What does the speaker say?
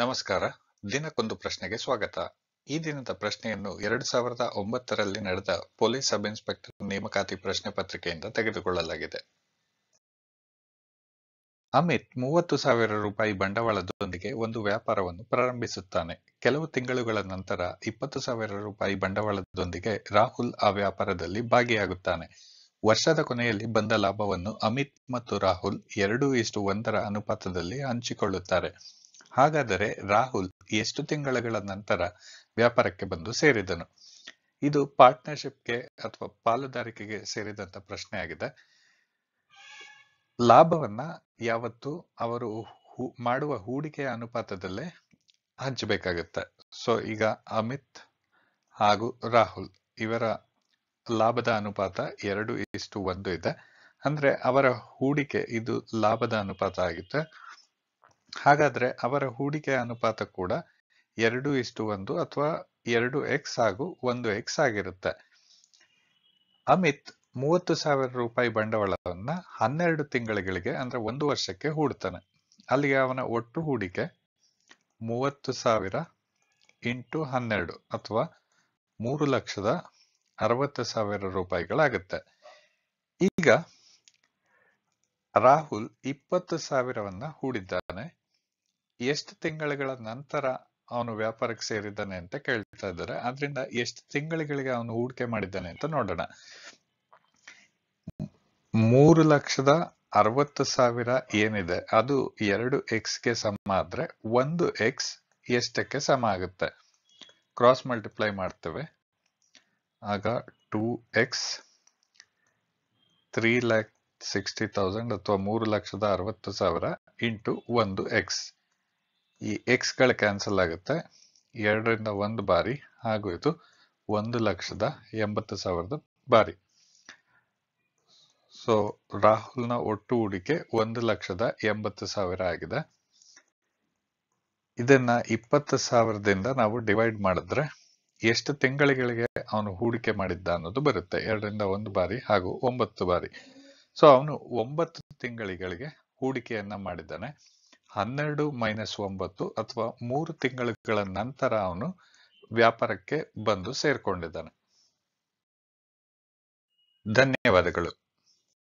ನಮಸ್ಕಾರ ದಿನಕ್ಕೊಂದು ಪ್ರಶ್ನೆಗೆ ಸ್ವಾಗತ ಈ ದಿನದ ಪ್ರಶ್ನೆಯನ್ನು ಎರಡ್ ಸಾವಿರದ ಒಂಬತ್ತರಲ್ಲಿ ನಡೆದ ಪೊಲೀಸ್ ಸಬ್ ಇನ್ಸ್ಪೆಕ್ಟರ್ ನೇಮಕಾತಿ ಪ್ರಶ್ನೆ ಪತ್ರಿಕೆಯಿಂದ ತೆಗೆದುಕೊಳ್ಳಲಾಗಿದೆ ಅಮಿತ್ ಮೂವತ್ತು ಸಾವಿರ ರೂಪಾಯಿ ಬಂಡವಾಳದೊಂದಿಗೆ ಒಂದು ವ್ಯಾಪಾರವನ್ನು ಪ್ರಾರಂಭಿಸುತ್ತಾನೆ ಕೆಲವು ತಿಂಗಳುಗಳ ನಂತರ ಇಪ್ಪತ್ತು ಸಾವಿರ ರೂಪಾಯಿ ಬಂಡವಾಳದೊಂದಿಗೆ ರಾಹುಲ್ ಆ ವ್ಯಾಪಾರದಲ್ಲಿ ಭಾಗಿಯಾಗುತ್ತಾನೆ ವರ್ಷದ ಕೊನೆಯಲ್ಲಿ ಬಂದ ಲಾಭವನ್ನು ಅಮಿತ್ ಮತ್ತು ರಾಹುಲ್ ಎರಡು ಇಷ್ಟು ಒಂದರ ಅನುಪಾತದಲ್ಲಿ ಹಂಚಿಕೊಳ್ಳುತ್ತಾರೆ ಹಾಗಾದರೆ ರಾಹುಲ್ ಎಷ್ಟು ತಿಂಗಳ ನಂತರ ವ್ಯಾಪಾರಕ್ಕೆ ಬಂದು ಸೇರಿದನು ಇದು ಪಾರ್ಟ್ನರ್ಶಿಪ್ಗೆ ಅಥವಾ ಪಾಲುದಾರಿಕೆಗೆ ಸೇರಿದಂತ ಪ್ರಶ್ನೆ ಆಗಿದೆ ಲಾಭವನ್ನ ಯಾವತ್ತು ಅವರು ಮಾಡುವ ಹೂಡಿಕೆಯ ಅನುಪಾತದಲ್ಲೇ ಹಂಚಬೇಕಾಗುತ್ತೆ ಸೊ ಈಗ ಅಮಿತ್ ಹಾಗೂ ರಾಹುಲ್ ಇವರ ಲಾಭದ ಅನುಪಾತ ಎರಡು ಇಷ್ಟು ಒಂದು ಇದೆ ಅಂದ್ರೆ ಅವರ ಹೂಡಿಕೆ ಇದು ಲಾಭದ ಅನುಪಾತ ಆಗುತ್ತೆ ಹಾಗಾದ್ರೆ ಅವರ ಹೂಡಿಕೆ ಅನುಪಾತ ಕೂಡ ಎರಡು ಇಷ್ಟು ಒಂದು ಅಥವಾ ಎರಡು ಎಕ್ಸ್ ಹಾಗೂ ಒಂದು ಎಕ್ಸ್ ಆಗಿರುತ್ತೆ ಅಮಿತ್ ಮೂವತ್ತು ಸಾವಿರ ರೂಪಾಯಿ ಬಂಡವಾಳವನ್ನ ಹನ್ನೆರಡು ತಿಂಗಳಿಗೆ ಅಂದ್ರೆ ಒಂದು ವರ್ಷಕ್ಕೆ ಹೂಡ್ತಾನೆ ಅಲ್ಲಿಗೆ ಅವನ ಒಟ್ಟು ಹೂಡಿಕೆ ಮೂವತ್ತು ಸಾವಿರ ಇಂಟು ಹನ್ನೆರಡು ಅಥವಾ ಮೂರು ಲಕ್ಷದ ಅರವತ್ತು ಸಾವಿರ ರೂಪಾಯಿಗಳಾಗುತ್ತೆ ಈಗ ರಾಹುಲ್ ಇಪ್ಪತ್ತು ಸಾವಿರವನ್ನ ಹೂಡಿದ್ದಾನೆ ಎಷ್ಟು ತಿಂಗಳುಗಳ ನಂತರ ಅವನು ವ್ಯಾಪಾರಕ್ಕೆ ಸೇರಿದ್ದಾನೆ ಅಂತ ಕೇಳ್ತಾ ಇದ್ದಾರೆ ಆದ್ರಿಂದ ಎಷ್ಟು ತಿಂಗಳುಗಳಿಗೆ ಅವನು ಹೂಡಿಕೆ ಮಾಡಿದ್ದಾನೆ ಅಂತ ನೋಡೋಣ ಮೂರು ಲಕ್ಷದ ಅರವತ್ತು ಸಾವಿರ ಏನಿದೆ ಅದು ಎರಡು ಎಕ್ಸ್ ಗೆ ಸಮ ಆದ್ರೆ ಒಂದು ಎಕ್ಸ್ ಎಷ್ಟಕ್ಕೆ ಸಮ ಆಗುತ್ತೆ ಕ್ರಾಸ್ ಮಲ್ಟಿಪ್ಲೈ ಮಾಡ್ತೇವೆ ಆಗ two X three lakh sixty thousand ಅಥವಾ ಮೂರು ಲಕ್ಷದ ಅರವತ್ತು ಸಾವಿರ ಇಂಟು ಒಂದು ಎಕ್ಸ್ ಈ ಎಕ್ಸ್ ಎಕ್ಸ್ಗಳು ಕ್ಯಾನ್ಸಲ್ ಆಗುತ್ತೆ ಎರಡರಿಂದ ಒಂದು ಬಾರಿ ಹಾಗೂ ಇದು ಒಂದು ಲಕ್ಷದ ಎಂಬತ್ತು ಸಾವಿರದ ಬಾರಿ ಸೊ ರಾಹುಲ್ನ ಒಟ್ಟು ಹೂಡಿಕೆ ಒಂದು ಲಕ್ಷದ ಎಂಬತ್ತು ಸಾವಿರ ಆಗಿದೆ ಇದನ್ನ ಇಪ್ಪತ್ತು ಸಾವಿರದಿಂದ ನಾವು ಡಿವೈಡ್ ಮಾಡಿದ್ರೆ ಎಷ್ಟು ತಿಂಗಳಿಗಳಿಗೆ ಅವನು ಹೂಡಿಕೆ ಮಾಡಿದ್ದ ಅನ್ನೋದು ಬರುತ್ತೆ ಎರಡರಿಂದ ಒಂದು ಬಾರಿ ಹಾಗೂ ಒಂಬತ್ತು ಬಾರಿ ಸೊ ಅವನು ಒಂಬತ್ತು ತಿಂಗಳಿಗಳಿಗೆ ಹೂಡಿಕೆಯನ್ನ ಮಾಡಿದ್ದಾನೆ ಹನ್ನೆರಡು ಮೈನಸ್ ಒಂಬತ್ತು ಅಥವಾ ಮೂರು ತಿಂಗಳುಗಳ ನಂತರ ಅವನು ವ್ಯಾಪಾರಕ್ಕೆ ಬಂದು ಸೇರ್ಕೊಂಡಿದ್ದಾನೆ ಧನ್ಯವಾದಗಳು